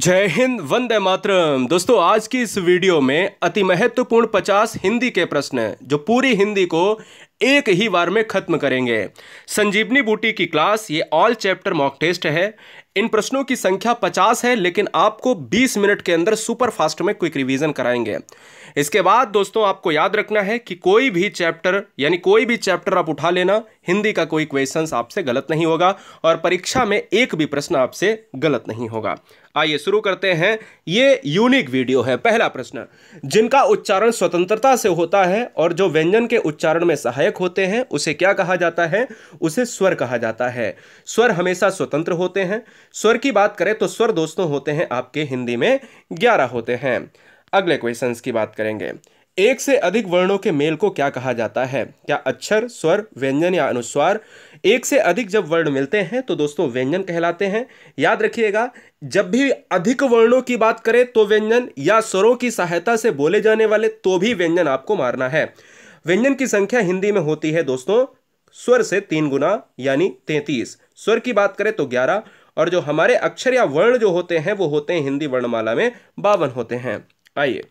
जय हिंद वंदे मातरम दोस्तों आज की इस वीडियो में अति महत्वपूर्ण 50 हिंदी के प्रश्न हैं जो पूरी हिंदी को एक ही बार में खत्म करेंगे संजीवनी बूटी की क्लास ये ऑल चैप्टर मॉक टेस्ट है इन प्रश्नों की संख्या 50 है लेकिन आपको 20 मिनट के अंदर सुपर फास्ट में क्विक रिवीजन कराएंगे इसके बाद दोस्तों आपको याद रखना है कि कोई भी चैप्टर यानी कोई भी चैप्टर आप उठा लेना हिंदी का कोई क्वेश्चन आपसे गलत नहीं होगा और परीक्षा में एक भी प्रश्न आपसे गलत नहीं होगा आइए शुरू करते हैं ये यूनिक वीडियो है पहला प्रश्न जिनका उच्चारण स्वतंत्रता से होता है और जो व्यंजन के उच्चारण में सहायक सहायक होते हैं उसे क्या कहा जाता है उसे स्वर कहा जाता है स्वर हमेशा स्वतंत्र होते हैं स्वर की बात करें तो स्वर दोस्तों होते हैं आपके हिंदी में ग्यारह होते हैं अगले क्वेश्चंस की बात करेंगे एक से अधिक वर्णों के मेल को क्या कहा जाता है क्या अक्षर स्वर व्यंजन या अनुस्वार एक से अधिक जब वर्ण मिलते हैं तो दोस्तों व्यंजन कहलाते हैं याद रखिएगा जब भी अधिक वर्णों की बात करें तो व्यंजन या स्वरों की सहायता से बोले जाने वाले तो भी व्यंजन आपको मारना है व्यंजन की संख्या हिंदी में होती है दोस्तों स्वर से तीन गुना यानी तैतीस स्वर की बात करें तो ग्यारह और जो हमारे अक्षर या वर्ण जो होते हैं वो होते हैं हिंदी वर्णमाला में बावन होते हैं आइए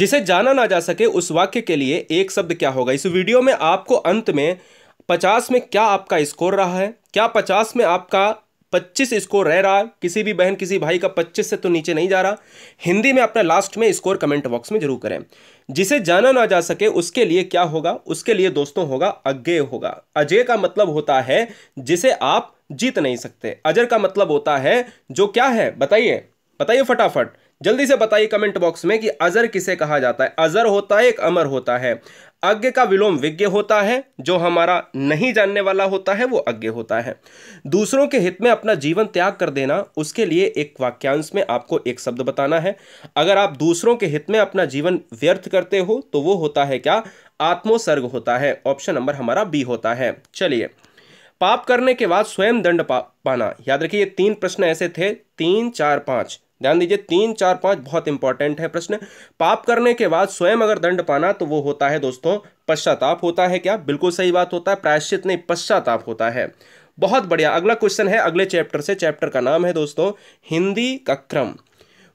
जिसे जाना ना जा सके उस वाक्य के लिए एक शब्द क्या होगा इस वीडियो में आपको अंत में पचास में क्या आपका स्कोर रहा है क्या पचास में आपका पच्चीस स्कोर रह रहा किसी भी बहन किसी भाई का पच्चीस से तो नीचे नहीं जा रहा हिंदी में अपना लास्ट में स्कोर कमेंट बॉक्स में जरूर करें जिसे जाना ना जा सके उसके लिए क्या होगा उसके लिए दोस्तों होगा अज्ञे होगा अजय का मतलब होता है जिसे आप जीत नहीं सकते अजर का मतलब होता है जो क्या है बताइए बताइए फटाफट जल्दी से बताइए कमेंट बॉक्स में कि अजर किसे कहा जाता है अजर होता है एक अमर होता है अज्ञ का विलोम विज्ञ होता है जो हमारा नहीं जानने वाला होता है वो अज्ञ होता है दूसरों के हित में अपना जीवन त्याग कर देना उसके लिए एक वाक्यांश में आपको एक शब्द बताना है अगर आप दूसरों के हित में अपना जीवन व्यर्थ करते हो तो वो होता है क्या आत्मोसर्ग होता है ऑप्शन नंबर हमारा बी होता है चलिए पाप करने के बाद स्वयं दंड पा, पाना याद रखिए तीन प्रश्न ऐसे थे तीन चार पाँच ध्यान दीजिए तीन चार पांच बहुत इंपॉर्टेंट है प्रश्न पाप करने के बाद स्वयं अगर दंड पाना तो वो होता है दोस्तों पश्चाताप होता है क्या बिल्कुल सही बात होता है प्रायश्चित नहीं पश्चाताप होता है बहुत बढ़िया अगला क्वेश्चन है अगले चैप्टर से चैप्टर का नाम है दोस्तों हिंदी का क्रम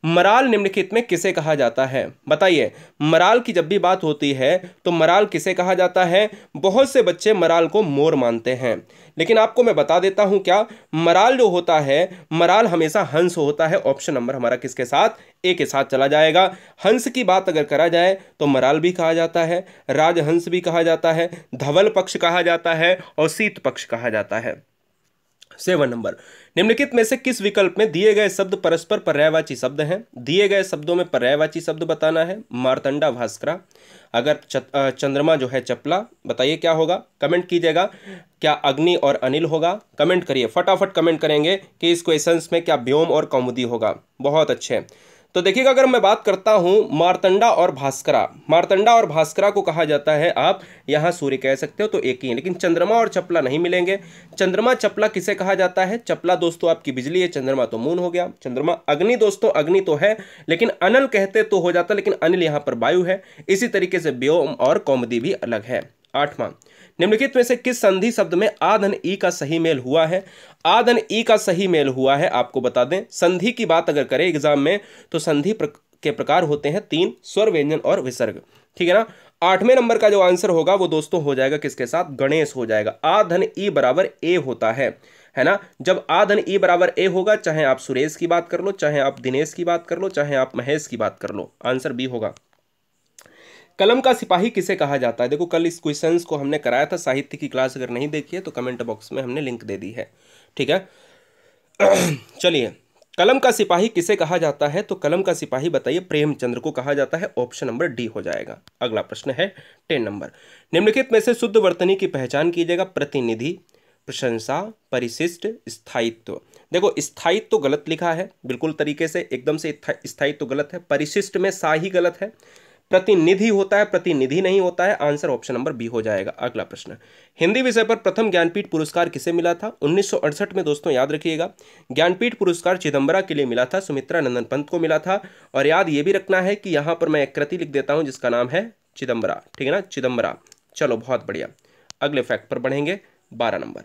मराल निम्नलिखित में किसे कहा जाता है बताइए मराल की जब भी बात होती है तो मराल किसे कहा जाता है बहुत से बच्चे मराल को मोर मानते हैं लेकिन आपको मैं बता देता हूं क्या मराल जो होता है मराल हमेशा हंस होता है ऑप्शन नंबर हमारा किसके साथ ए के साथ चला जाएगा हंस की बात अगर करा जाए तो मराल भी कहा जाता है राजहंस भी कहा जाता है धवल पक्ष कहा जाता है और शीत पक्ष कहा जाता है सेवन नंबर निम्नलिखित में से किस विकल्प में दिए गए शब्द परस्पर पर्यायवाची शब्द हैं दिए गए शब्दों में पर्यायवाची शब्द बताना है मारतंडा भास्करा अगर चंद्रमा जो है चपला बताइए क्या होगा कमेंट कीजिएगा क्या अग्नि और अनिल होगा कमेंट करिए फटाफट कमेंट करेंगे कि इस क्वेश्चन में क्या व्योम और कौमुदी होगा बहुत अच्छे तो देखिएगा अगर मैं बात करता हूँ मारतंडा और भास्करा मारतंडा और भास्करा को कहा जाता है आप यहाँ सूर्य कह सकते हो तो एक ही है लेकिन चंद्रमा और चपला नहीं मिलेंगे चंद्रमा चपला किसे कहा जाता है चपला दोस्तों आपकी बिजली है चंद्रमा तो मून हो गया चंद्रमा अग्नि दोस्तों अग्नि तो है लेकिन अनल कहते तो हो जाता लेकिन अनिल यहाँ पर वायु है इसी तरीके से व्योम और कौमदी भी अलग है आठवां निम्नलिखित में से किस संधि शब्द में आधन ई का सही मेल हुआ है आधन ई का सही मेल हुआ है आपको बता दें संधि की बात अगर करें एग्जाम में तो संधि प्र... के प्रकार होते हैं तीन स्वर व्यंजन और विसर्ग ठीक है ना आठवें नंबर का जो आंसर होगा वो दोस्तों हो जाएगा किसके साथ गणेश हो जाएगा आ धन ई बराबर ए होता है है ना जब आ धन ई बराबर ए होगा चाहे आप सुरेश की बात कर लो चाहे आप दिनेश की बात कर लो चाहे आप महेश की बात कर लो आंसर बी होगा कलम का सिपाही किसे कहा जाता है देखो कल इस क्वेश्चन को हमने कराया था साहित्य की क्लास अगर नहीं देखी है तो कमेंट बॉक्स में हमने लिंक दे दी है ठीक है चलिए कलम का सिपाही किसे कहा जाता है तो कलम का सिपाही बताइए प्रेमचंद्र को कहा जाता है ऑप्शन नंबर डी हो जाएगा अगला प्रश्न है टेन नंबर निम्नलिखित में से शुद्ध वर्तनी की पहचान कीजिएगा प्रतिनिधि प्रशंसा परिशिष्ट स्थायित्व देखो स्थायित्व तो गलत लिखा है बिल्कुल तरीके से एकदम से स्थायित्व तो गलत है परिशिष्ट में सा ही गलत है प्रतिनिधि होता है प्रतिनिधि नहीं होता है आंसर ऑप्शन नंबर बी हो जाएगा अगला प्रश्न हिंदी विषय पर प्रथम ज्ञानपीठ पुरस्कार किसे मिला था उन्नीस में दोस्तों याद रखिएगा ज्ञानपीठ पुरस्कार चिदम्बरा के लिए मिला था सुमित्रा नंदन पंत को मिला था और याद ये भी रखना है कि यहाँ पर मैं एक कृति लिख देता हूँ जिसका नाम है चिदम्बरा ठीक है ना चिदम्बरा चलो बहुत बढ़िया अगले फैक्ट पर बढ़ेंगे बारह नंबर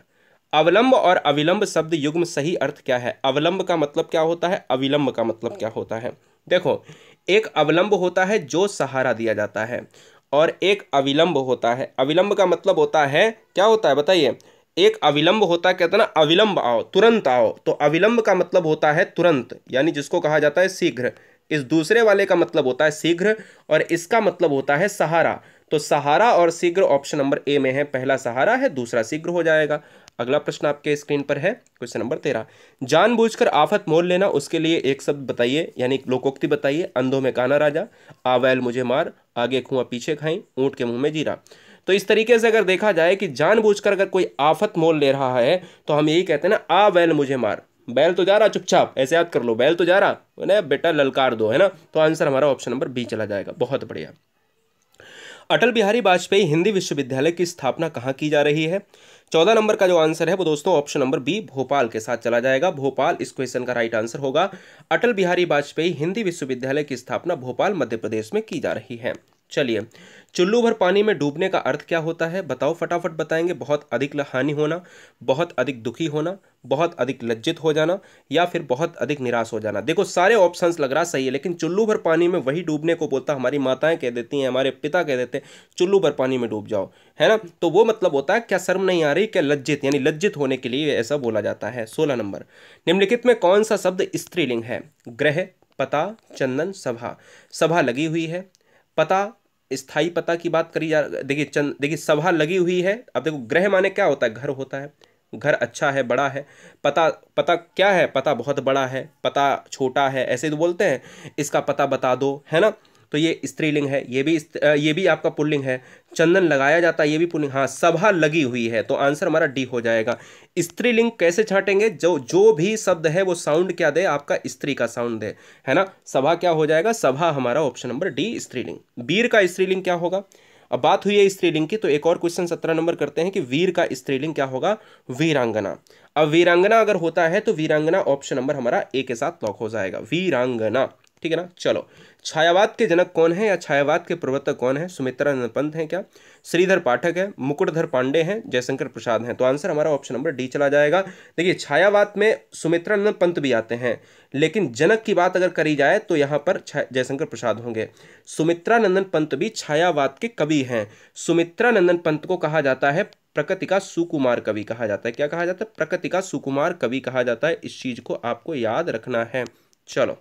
अवलंब और अविलंब शब्द युग्म सही अर्थ क्या है अवलंब का मतलब क्या होता है अविलंब का मतलब क्या होता है देखो एक अवलंब होता है जो सहारा दिया जाता है और एक अविलंब होता है अविलंब का मतलब होता है क्या होता है बताइए एक अविलंब होता है कहते ना अविलंब आओ तुरंत आओ तो अविलंब का मतलब होता है तुरंत यानी जिसको कहा जाता है शीघ्र इस दूसरे वाले का मतलब होता है शीघ्र और इसका मतलब होता है सहारा तो सहारा और शीघ्र ऑप्शन नंबर ए में है पहला सहारा है दूसरा शीघ्र हो जाएगा अगला प्रश्न आपके स्क्रीन पर है क्वेश्चन नंबर तेरह जानबूझकर आफत मोल लेना उसके लिए एक शब्द बताइए यानी लोकोक्ति बताइए अंधों में काना राजा आवैल मुझे मार आगे खुआ पीछे खाई ऊंट के मुंह में जीरा तो इस तरीके से अगर देखा जाए कि जानबूझकर अगर कोई आफत मोल ले रहा है तो हम यही कहते हैं ना आ मुझे मार बैल तो जा रहा चुपचाप ऐसे याद कर लो बैल तो जा रहा बेटा ललकार दो है ना तो आंसर हमारा ऑप्शन नंबर बी चला जाएगा बहुत बढ़िया अटल बिहारी वाजपेयी हिंदी विश्वविद्यालय की स्थापना कहाँ की जा रही है चौदह नंबर का जो आंसर है वो दोस्तों ऑप्शन नंबर बी भोपाल के साथ चला जाएगा भोपाल इस क्वेश्चन का राइट आंसर होगा अटल बिहारी वाजपेयी हिंदी विश्वविद्यालय की स्थापना भोपाल मध्य प्रदेश में की जा रही है चलिए चुल्लू भर पानी में डूबने का अर्थ क्या होता है बताओ फटाफट बताएंगे बहुत अधिक हानि होना बहुत अधिक दुखी होना बहुत अधिक लज्जित हो जाना या फिर बहुत अधिक निराश हो जाना देखो सारे ऑप्शंस लग रहा सही है लेकिन चुल्लू भर पानी में वही डूबने को बोलता हमारी माताएं कह देती हैं हमारे पिता कह देते हैं चुल्लू भर पानी में डूब जाओ है ना तो वो मतलब होता है क्या शर्म नहीं आ रही क्या लज्जित यानी लज्जित होने के लिए ऐसा बोला जाता है सोलह नंबर निम्नलिखित में कौन सा शब्द स्त्रीलिंग है ग्रह पता चंदन सभा सभा लगी हुई है पता स्थाई पता की बात करी जा देखिए चंद देखिए सभा लगी हुई है अब देखो ग्रह माने क्या होता है घर होता है घर अच्छा है बड़ा है पता पता क्या है पता बहुत बड़ा है पता छोटा है ऐसे तो बोलते हैं इसका पता बता दो है ना तो ये स्त्रीलिंग है ये भी ये भी आपका पुल्लिंग है चंदन लगाया जाता है ये भी पुल्लिंग हाँ सभा लगी हुई है तो आंसर हमारा डी हो जाएगा स्त्रीलिंग कैसे छाटेंगे जो जो भी शब्द है वो साउंड क्या दे आपका स्त्री का साउंड दे है ना सभा क्या हो जाएगा सभा हमारा ऑप्शन नंबर डी स्त्रीलिंग वीर का स्त्रीलिंग क्या होगा अब बात हुई है स्त्रीलिंग की तो एक और क्वेश्चन सत्रह नंबर करते हैं कि वीर का स्त्रीलिंग क्या होगा वीरांगना अब वीरांगना अगर होता है तो वीरांगना ऑप्शन नंबर हमारा ए के साथ लॉक हो जाएगा वीरांगना ठीक है ना चलो छायावाद के जनक कौन है या छायावाद के प्रवर्तक कौन है सुमित्रानंद पंत हैं क्या श्रीधर पाठक है मुकुटधर पांडे हैं जयशंकर प्रसाद हैं तो आंसर हमारा ऑप्शन नंबर डी चला जाएगा देखिए छायावाद में सुमित्रानंद पंत भी आते हैं लेकिन जनक की बात अगर करी जाए तो यहाँ पर जयशंकर प्रसाद होंगे सुमित्रानंदन पंत भी छायावाद के कवि हैं सुमित्रानंदन पंत को कहा जाता है प्रकृति का सुकुमार कवि कहा जाता है क्या कहा जाता है प्रकृति का सुकुमार कवि कहा जाता है इस चीज़ को आपको याद रखना है चलो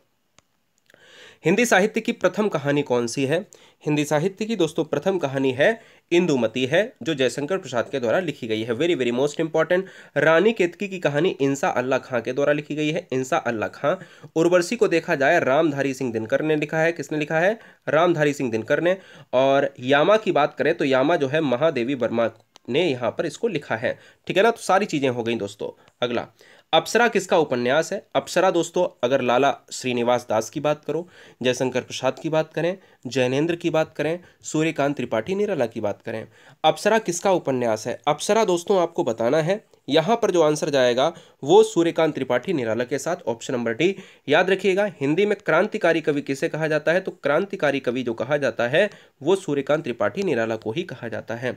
हिंदी साहित्य की प्रथम कहानी कौन सी है हिंदी साहित्य की दोस्तों प्रथम कहानी है इंदुमती है जो जयशंकर प्रसाद के द्वारा लिखी गई है very very most important Rani Ketaki की कहानी इंसा अल्लाह खां के द्वारा लिखी गई है इंसा अल्लाह खां उर्वर्सी को देखा जाए रामधारी सिंह दिनकर ने लिखा है किसने लिखा है रामधारी सिंह दिनकर ने और यामा की बात करें तो यामा जो है महादेवी वर्मा ने यहाँ पर इसको लिखा है ठीक है ना तो सारी चीज़ें हो गई दोस्तों अगला अप्सरा किसका उपन्यास है अप्सरा दोस्तों अगर लाला श्रीनिवास दास की बात करो जयशंकर प्रसाद की बात करें जैनेन्द्र की बात करें सूर्यकांत त्रिपाठी निराला की बात करें अप्सरा किसका उपन्यास है अप्सरा दोस्तों आपको बताना है यहाँ पर जो आंसर जाएगा वो सूर्यकांत त्रिपाठी निराला के साथ ऑप्शन नंबर डी याद रखिएगा हिंदी में क्रांतिकारी कवि किसे कहा जाता है तो क्रांतिकारी कवि जो कहा जाता है वो सूर्यकांत त्रिपाठी निराला को ही कहा जाता है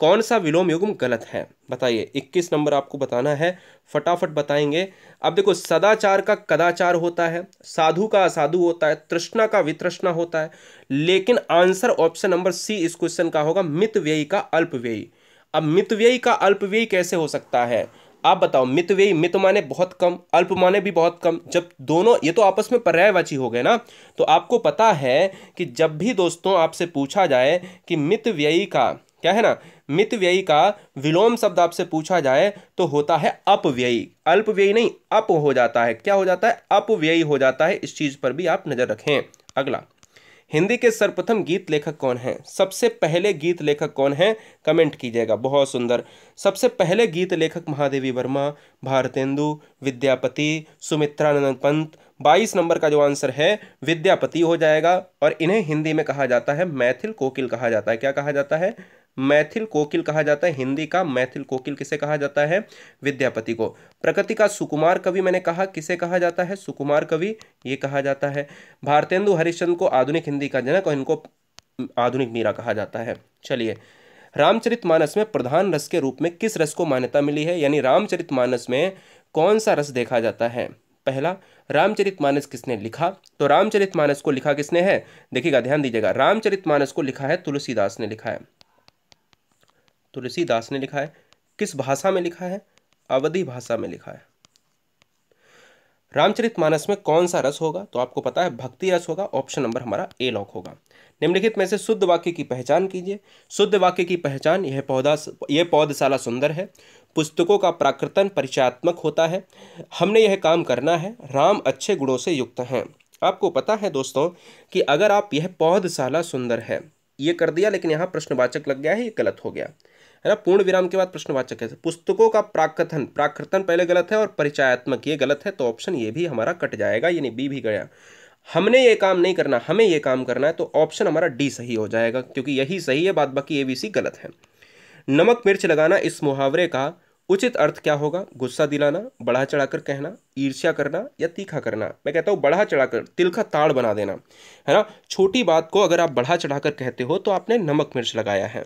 कौन सा विलोम युग्म गलत है बताइए 21 नंबर आपको बताना है फटाफट बताएंगे अब देखो सदाचार का कदाचार होता है साधु का असाधु होता है तृष्णा का वित्रष्णा होता है लेकिन आंसर ऑप्शन नंबर सी इस क्वेश्चन का होगा मित व्ययी का अल्प व्ययी अब मित व्ययी का अल्प व्ययी कैसे हो सकता है आप बताओ मित व्ययी मित माने बहुत कम अल्प माने भी बहुत कम जब दोनों ये तो आपस में पर्यायवाची हो गए ना तो आपको पता है कि जब भी दोस्तों आपसे पूछा जाए कि मित व्ययी का क्या है ना मित व्ययी का विलोम शब्द आपसे पूछा जाए तो होता है अपव्ययी अल्प व्ययी नहीं अप हो जाता है क्या हो जाता है अपव्ययी हो जाता है इस चीज पर भी आप नजर रखें अगला हिंदी के सर्वप्रथम गीत लेखक कौन हैं सबसे पहले गीत लेखक कौन हैं कमेंट कीजिएगा बहुत सुंदर सबसे पहले गीत लेखक महादेवी वर्मा भारतेंदु विद्यापति सुमित्रानंद पंत बाईस नंबर का जो आंसर है विद्यापति हो जाएगा और इन्हें हिंदी में कहा जाता है मैथिल कोकिल कहा जाता है क्या कहा जाता है मैथिल कोकिल कहा जाता है हिंदी का मैथिल कोकिल किसे कहा जाता है विद्यापति को प्रकृति का सुकुमार कवि मैंने कहा किसे कहा जाता है सुकुमार कवि ये कहा जाता है भारतेंदु हरिश्चंद्र को आधुनिक हिंदी का जनक और इनको आधुनिक मीरा कहा जाता है चलिए रामचरितमानस में प्रधान रस के रूप में किस रस को मान्यता मिली है यानी रामचरितमानस में कौन सा रस देखा जाता है पहला रामचरितमानस किसने लिखा तो रामचरितमानस को लिखा किसने है देखिएगा ध्यान दीजिएगा रामचरितमानस को लिखा है तुलसीदास ने लिखा है तो दास ने लिखा है किस भाषा में लिखा है अवधि भाषा में लिखा है रामचरित मानस में कौन सा रस होगा तो आपको पता है भक्ति रस होगा ऑप्शन नंबर हमारा ए लॉक होगा निम्नलिखित में से शुद्ध वाक्य की पहचान कीजिए शुद्ध वाक्य की पहचान यह पौधा यह पौधशाला सुंदर है पुस्तकों का प्राकृतन परिचयात्मक होता है हमने यह काम करना है राम अच्छे गुणों से युक्त हैं आपको पता है दोस्तों कि अगर आप यह पौधशाला सुंदर है ये कर दिया लेकिन यहाँ प्रश्नवाचक लग गया है ये गलत हो गया है ना पूर्ण विराम के बाद प्रश्नवाचक है पुस्तकों का प्राकथन प्राकृतन पहले गलत है और परिचयात्मक ये गलत है तो ऑप्शन ये भी हमारा कट जाएगा यानी बी भी गया हमने ये काम नहीं करना हमें ये काम करना है तो ऑप्शन हमारा डी सही हो जाएगा क्योंकि यही सही है बाद बाकी ए बी सी गलत है नमक मिर्च लगाना इस मुहावरे का उचित अर्थ क्या होगा गुस्सा दिलाना बढ़ा चढ़ाकर कहना ईर्ष्या करना या तीखा करना मैं कहता हूँ बढ़ा चढ़ाकर कर तिलखा ताड़ बना देना है ना छोटी बात को अगर आप बढ़ा चढ़ाकर कहते हो तो आपने नमक मिर्च लगाया है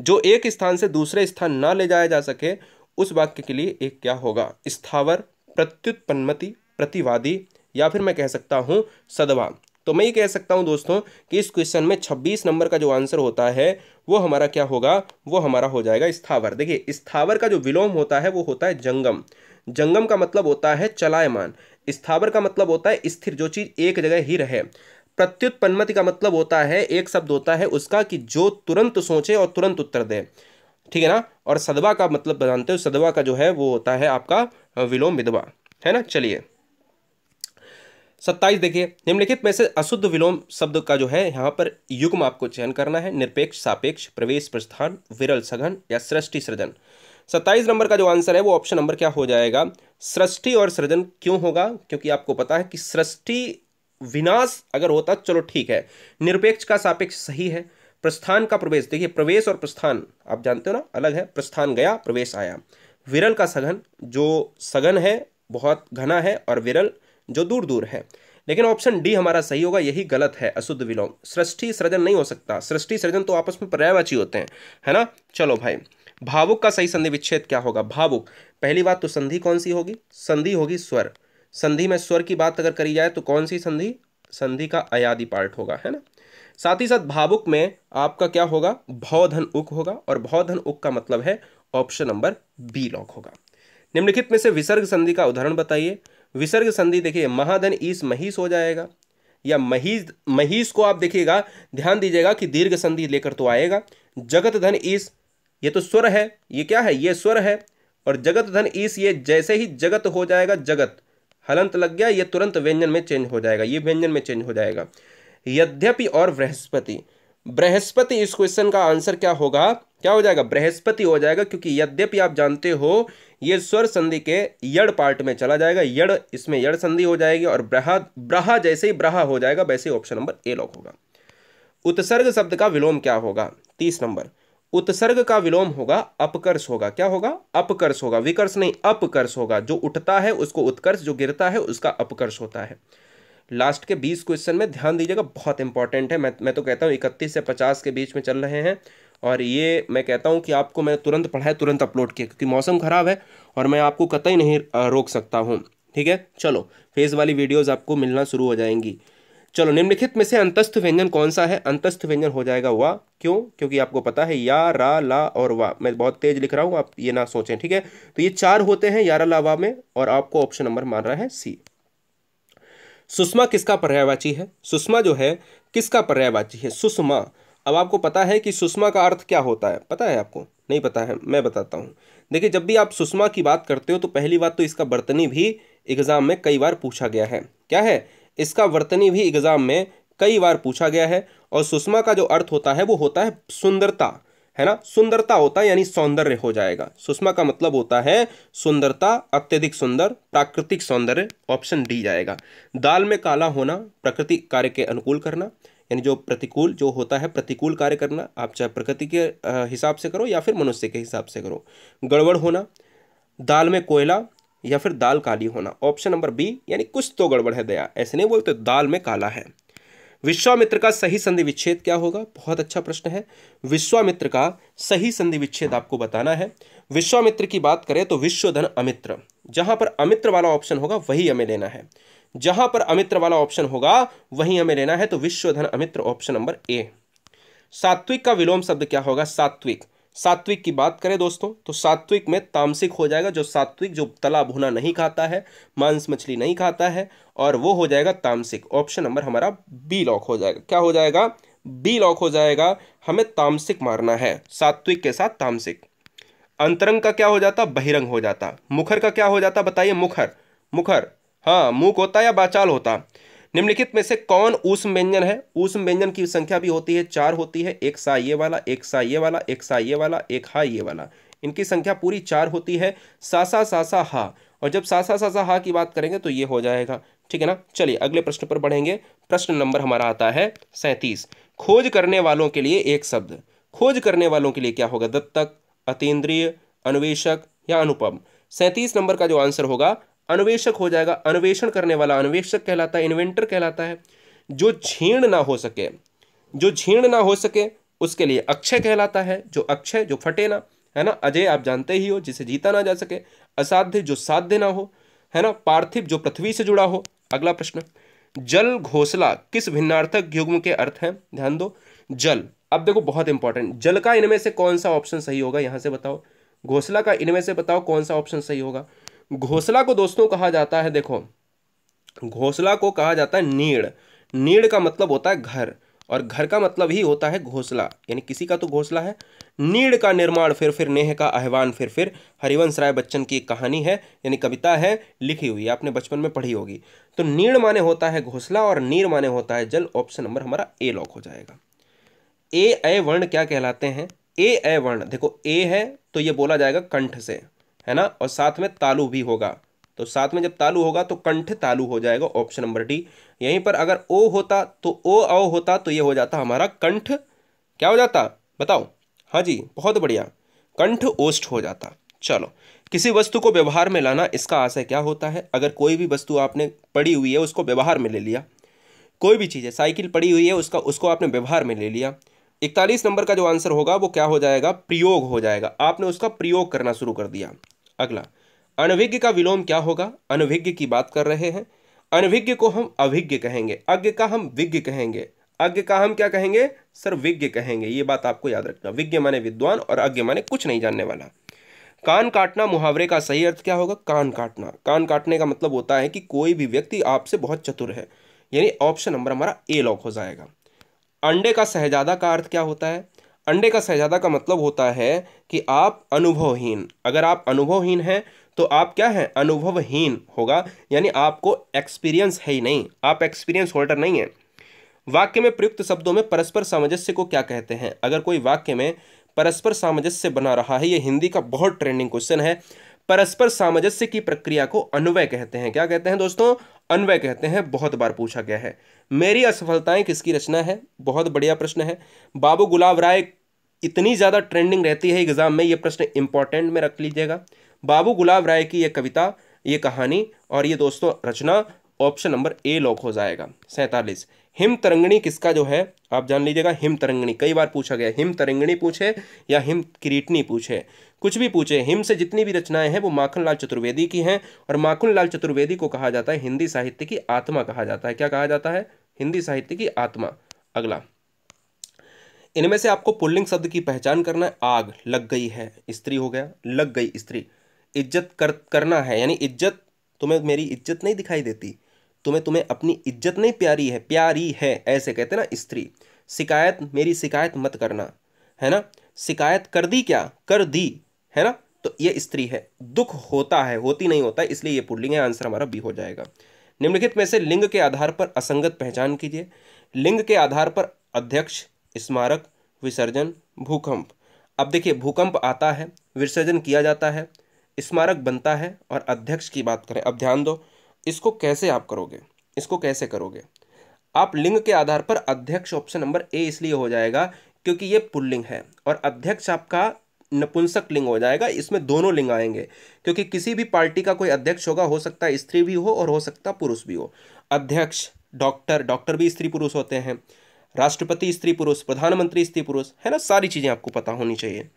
जो एक स्थान से दूसरे स्थान ना ले जाया जा सके उस वाक्य के लिए एक क्या होगा स्थावर प्रत्युत्पन्नति प्रतिवादी या फिर मैं कह सकता हूँ सदवा तो मैं ये कह सकता हूँ दोस्तों कि इस क्वेश्चन में 26 नंबर का जो आंसर होता है वो हमारा क्या होगा वो हमारा हो जाएगा स्थावर देखिए स्थावर का जो विलोम होता है वो होता है जंगम जंगम का मतलब होता है चलायमान स्थावर का मतलब होता है स्थिर जो चीज़ एक जगह ही रहे प्रत्युत्पन्नति का मतलब होता है एक शब्द होता है उसका कि जो तुरंत सोचे और तुरंत उत्तर दे ठीक है ना और सदवा का मतलब जानते हो सदवा का जो है वो होता है आपका विलोम विधवा है ना चलिए सत्ताईस देखिए निम्नलिखित में से अशुद्ध विलोम शब्द का जो है यहाँ पर युग्म आपको चयन करना है निरपेक्ष सापेक्ष प्रवेश प्रस्थान विरल सघन या सृष्टि सृजन सत्ताईस नंबर का जो आंसर है वो ऑप्शन नंबर क्या हो जाएगा सृष्टि और सृजन क्यों होगा क्योंकि आपको पता है कि सृष्टि विनाश अगर होता चलो ठीक है निरपेक्ष का सापेक्ष सही है प्रस्थान का प्रवेश देखिए प्रवेश और प्रस्थान आप जानते हो ना अलग है प्रस्थान गया प्रवेश आया विरल का सघन जो सघन है बहुत घना है और विरल जो दूर दूर है लेकिन ऑप्शन डी हमारा सही होगा यही गलत है अशुद्ध विलोम सृष्टि सृजन नहीं हो सकता सृष्टि सृजन तो आपस में पर्यायवाची होते हैं है ना चलो भाई भावुक का सही संधि विच्छेद क्या होगा भावुक पहली बात तो संधि कौन सी होगी संधि होगी स्वर संधि में स्वर की बात अगर करी जाए तो कौन सी संधि संधि का अयादि पार्ट होगा है ना साथ ही साथ भावुक में आपका क्या होगा भौधन उक होगा और भौधन उक का मतलब है ऑप्शन नंबर बी लॉक होगा निम्नलिखित में से विसर्ग संधि का उदाहरण बताइए विसर्ग संधि देखिए महाधन ईस महीस हो जाएगा या महीस महीस को आप देखिएगा ध्यान दीजिएगा कि दीर्घ संधि लेकर तो आएगा जगत धन ईस ये तो स्वर है ये क्या है ये स्वर है और जगत धन ईस ये जैसे ही जगत हो जाएगा जगत हलंत लग गया ये तुरंत व्यंजन में चेंज हो जाएगा ये व्यंजन में चेंज हो जाएगा यद्यपि और बृहस्पति बृहस्पति इस क्वेश्चन का आंसर क्या होगा क्या हो जाएगा बृहस्पति हो जाएगा क्योंकि यद्यपि आप जानते हो ये स्वर संधि के यड़ पार्ट में चला जाएगा यड़ इसमें यड़ संधि हो जाएगी और ब्रहा ब्रहा जैसे ही ब्रहा हो जाएगा वैसे ही ऑप्शन नंबर ए लॉक होगा उत्सर्ग शब्द का विलोम क्या होगा तीस नंबर उत्सर्ग का विलोम होगा अपकर्ष होगा क्या होगा अपकर्ष होगा विकर्ष नहीं अपकर्ष होगा जो उठता है उसको उत्कर्ष जो गिरता है उसका अपकर्ष होता है लास्ट के बीस क्वेश्चन में ध्यान दीजिएगा बहुत इंपॉर्टेंट है मैं मैं तो कहता हूँ इकतीस से पचास के बीच में चल रहे हैं और ये मैं कहता हूँ कि आपको मैंने तुरंत पढ़ाया तुरंत अपलोड किया क्योंकि मौसम ख़राब है और मैं आपको कतई नहीं रोक सकता हूँ ठीक है चलो फेस वाली वीडियोज़ आपको मिलना शुरू हो जाएंगी चलो निम्नलिखित में से अंतस्थ व्यंजन कौन सा है अंतस्थ व्यंजन हो जाएगा वा क्यों क्योंकि आपको पता है या रा ला और वा मैं बहुत तेज लिख रहा हूं आप ये ना सोचें ठीक है तो ये चार होते हैं यारा ला वा में और आपको ऑप्शन नंबर मान रहा है सी सुषमा किसका पर्यायवाची है सुषमा जो है किसका पर्यायवाची है सुषमा अब आपको पता है कि सुषमा का अर्थ क्या होता है पता है आपको नहीं पता है मैं बताता हूँ देखिए जब भी आप सुषमा की बात करते हो तो पहली बात तो इसका बर्तनी भी एग्ज़ाम में कई बार पूछा गया है क्या है इसका वर्तनी भी एग्ज़ाम में कई बार पूछा गया है और सुषमा का जो अर्थ होता है वो होता है सुंदरता है ना सुंदरता होता है यानी सौंदर्य हो जाएगा सुषमा का मतलब होता है सुंदरता अत्यधिक सुंदर प्राकृतिक सौंदर्य ऑप्शन डी जाएगा दाल में काला होना प्रकृति कार्य के अनुकूल करना यानी जो प्रतिकूल जो होता है प्रतिकूल कार्य करना आप चाहे प्रकृति के हिसाब से करो या फिर मनुष्य के हिसाब से करो गड़बड़ होना दाल में कोयला या फिर दाल काली होना ऑप्शन नंबर बी यानी कुछ तो गड़बड़ है दया ऐसे नहीं बोलते दाल में काला है विश्वामित्र का सही संधि विच्छेद क्या होगा बहुत अच्छा प्रश्न है विश्वामित्र का सही संधि विच्छेद आपको बताना है विश्वामित्र की बात करें तो विश्वधन अमित्र जहां पर अमित्र वाला ऑप्शन होगा वही हमें लेना है जहां पर अमित्र वाला ऑप्शन होगा वही हमें लेना है तो विश्वधन अमित्र ऑप्शन नंबर ए सात्विक का विलोम शब्द क्या होगा सात्विक सात्विक की बात करें दोस्तों तो सात्विक में तामसिक हो जाएगा जो सात्विक जो तला भुना नहीं खाता है मांस मछली नहीं खाता है और वो हो जाएगा तामसिक ऑप्शन नंबर हमारा बी लॉक हो जाएगा क्या हो जाएगा बी लॉक हो जाएगा हमें तामसिक मारना है सात्विक के साथ तामसिक अंतरंग का क्या हो जाता बहिरंग हो जाता मुखर का क्या हो जाता बताइए मुखर मुखर हाँ मुख होता या बाचाल होता निम्नलिखित में से कौन ऊष्म व्यंजन है ऊष्म व्यंजन की संख्या भी होती है चार होती है एक सा ये वाला एक सा ये वाला एक सा ये वाला एक हा ये वाला इनकी संख्या पूरी चार होती है सासा सासा हा और जब सासा सासा हा की बात करेंगे तो ये हो जाएगा ठीक है ना चलिए अगले प्रश्न पर बढ़ेंगे प्रश्न नंबर हमारा आता है सैंतीस खोज करने वालों के लिए एक शब्द खोज करने वालों के लिए क्या होगा दत्तक अतीन्द्रिय अन्वेषक या अनुपम सैंतीस नंबर का जो आंसर होगा अन्वेषक हो जाएगा अन्वेषण करने वाला अन्वेषक कहलाता है इन्वेंटर कहलाता है जो छीण ना हो सके जो छीण ना हो सके उसके लिए अक्षय कहलाता है जो अक्षय जो फटे ना है ना अजय आप जानते ही हो जिसे जीता ना जा सके असाध्य जो साध्य ना हो है ना पार्थिव जो पृथ्वी से जुड़ा हो अगला प्रश्न जल घोसला किस भिन्नार्थक युग्म के अर्थ हैं ध्यान दो जल अब देखो बहुत इंपॉर्टेंट जल का इनमें से कौन सा ऑप्शन सही होगा यहां से बताओ घोसला का इनमें से बताओ कौन सा ऑप्शन सही होगा घोसला को दोस्तों कहा जाता है देखो घोसला को कहा जाता है नीड़ नीड़ का मतलब होता है घर और घर का मतलब ही होता है घोसला यानी किसी का तो घोसला है नीड़ का निर्माण फिर फिर नेह का आह्वान फिर फिर हरिवंश राय बच्चन की एक कहानी है यानी कविता है लिखी हुई आपने बचपन में पढ़ी होगी तो नीड़ माने होता है घोसला और नीर माने होता है जल ऑप्शन नंबर हमारा ए लॉक हो जाएगा ए ए वर्ण क्या कहलाते हैं ए ए वर्ण देखो ए है तो ये बोला जाएगा कंठ से है ना और साथ में तालु भी होगा तो साथ में जब तालु होगा तो कंठ तालु हो जाएगा ऑप्शन नंबर डी यहीं पर अगर ओ होता तो ओ औ होता तो ये हो जाता हमारा कंठ क्या हो जाता बताओ हाँ जी बहुत बढ़िया कंठ ओष्ठ हो जाता चलो किसी वस्तु को व्यवहार में लाना इसका आशय क्या होता है अगर कोई भी वस्तु आपने पड़ी हुई है उसको व्यवहार में ले लिया कोई भी चीज़ है साइकिल पड़ी हुई है उसका उसको आपने व्यवहार में ले लिया इकतालीस नंबर का जो आंसर होगा वो क्या हो जाएगा प्रयोग हो जाएगा आपने उसका प्रयोग करना शुरू कर दिया अगला अनभिज्ञ का विलोम क्या होगा अनभिज्ञ की बात कर रहे हैं अनभिज्ञ को हम अभिज्ञ कहेंगे अज्ञ का हम विज्ञ कहेंगे अज्ञ का हम क्या कहेंगे सर विज्ञ कहेंगे ये बात आपको याद रखना विज्ञ माने विद्वान और अज्ञ माने कुछ नहीं जानने वाला कान काटना मुहावरे का सही अर्थ क्या होगा कान काटना कान काटने का मतलब होता है कि कोई भी व्यक्ति आपसे बहुत चतुर है यानी ऑप्शन नंबर हमारा ए लॉक हो जाएगा अंडे का शहजादा का अर्थ क्या होता है अंडे का शहजादा का मतलब होता है कि आप अनुभवहीन अगर आप अनुभवहीन हैं तो आप क्या हैं अनुभवहीन होगा यानी आपको एक्सपीरियंस है ही नहीं आप एक्सपीरियंस होल्डर नहीं हैं वाक्य में प्रयुक्त शब्दों में परस्पर सामंजस्य को क्या कहते हैं अगर कोई वाक्य में परस्पर सामंजस्य बना रहा है ये हिंदी का बहुत ट्रेंडिंग क्वेश्चन है परस्पर सामंजस्य की प्रक्रिया को अन्वय कहते हैं क्या कहते हैं दोस्तों अन्वय कहते हैं बहुत बार पूछा गया है मेरी असफलताएं किसकी रचना है बहुत बढ़िया प्रश्न है बाबू गुलाब राय इतनी ज़्यादा ट्रेंडिंग रहती है एग्जाम में ये प्रश्न इंपॉर्टेंट में रख लीजिएगा बाबू गुलाब राय की ये कविता ये कहानी और ये दोस्तों रचना ऑप्शन नंबर ए लॉक हो जाएगा सैंतालीस हिम तरंगणी किसका जो है आप जान लीजिएगा हिम तरंगणी कई बार पूछा गया हिम तरंगणी पूछे या हिम किरीटनी पूछे कुछ भी पूछे हिम से जितनी भी रचनाएं हैं वो माखनलाल चतुर्वेदी की हैं और माखनलाल चतुर्वेदी को कहा जाता है हिंदी साहित्य की आत्मा कहा जाता है क्या कहा जाता है हिंदी साहित्य की आत्मा अगला इनमें से आपको पुल्लिंग शब्द की पहचान करना है आग लग गई है स्त्री हो गया लग गई स्त्री इज्जत कर करना है यानी इज्जत तुम्हें मेरी इज्जत नहीं दिखाई देती तुम्हें तुम्हें अपनी इज्जत नहीं प्यारी है प्यारी है ऐसे कहते ना स्त्री शिकायत मेरी शिकायत मत करना है ना शिकायत कर दी क्या कर दी है ना तो ये स्त्री है दुख होता है होती नहीं होता इसलिए ये पुल्लिंग है आंसर हमारा बी हो जाएगा निम्नलिखित में से लिंग के आधार पर असंगत पहचान कीजिए लिंग के आधार पर अध्यक्ष स्मारक विसर्जन भूकंप अब देखिए भूकंप आता है विसर्जन किया जाता है स्मारक बनता है और अध्यक्ष की बात करें अब ध्यान दो इसको कैसे आप करोगे इसको कैसे करोगे आप लिंग के आधार पर अध्यक्ष ऑप्शन नंबर ए इसलिए हो जाएगा क्योंकि ये पुल्लिंग है और अध्यक्ष आपका नपुंसक लिंग हो जाएगा इसमें दोनों लिंग आएंगे क्योंकि किसी भी पार्टी का कोई अध्यक्ष होगा हो सकता है स्त्री भी हो और हो सकता पुरुष भी हो अध्यक्ष डॉक्टर डॉक्टर भी स्त्री पुरुष होते हैं राष्ट्रपति स्त्री पुरुष प्रधानमंत्री स्त्री पुरुष है ना सारी चीज़ें आपको पता होनी चाहिए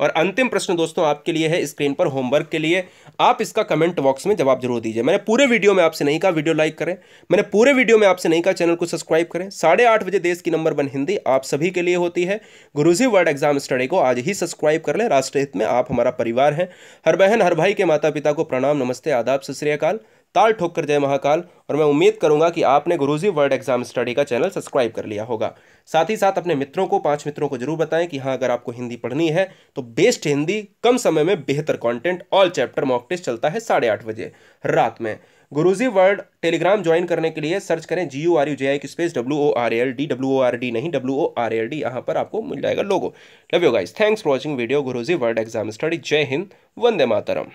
और अंतिम प्रश्न दोस्तों आपके लिए है स्क्रीन पर होमवर्क के लिए आप इसका कमेंट बॉक्स में जवाब जरूर दीजिए मैंने पूरे वीडियो में आपसे नहीं कहा वीडियो लाइक करें मैंने पूरे वीडियो में आपसे नहीं कहा चैनल को सब्सक्राइब करें साढ़े आठ बजे देश की नंबर वन हिंदी आप सभी के लिए होती है गुरुजी वर्ड एग्जाम स्टडी को आज ही सब्सक्राइब कर लें राष्ट्रहित में आप हमारा परिवार हैं हर बहन हर भाई के माता पिता को प्रणाम नमस्ते आदाब सत श्रीकाल ताल ठोक कर जय महाकाल और मैं उम्मीद करूंगा कि आपने गुरुजी वर्ल्ड एग्जाम स्टडी का चैनल सब्सक्राइब कर लिया होगा साथ ही साथ अपने मित्रों को पांच मित्रों को जरूर बताएं कि हाँ अगर आपको हिंदी पढ़नी है तो बेस्ट हिंदी कम समय में बेहतर content all chapter mock test चलता है साढ़े आठ बजे रात में गुरुजी वर्ल्ड टेलीग्राम ज्वाइन करने के लिए सर्च करें G U R U J I की space W O R L D W O R D नहीं W O R L D यहाँ पर आपको मिल जाएगा logo love you guys thanks for watching video Guruji world exam study Jai Hind Vande Mataram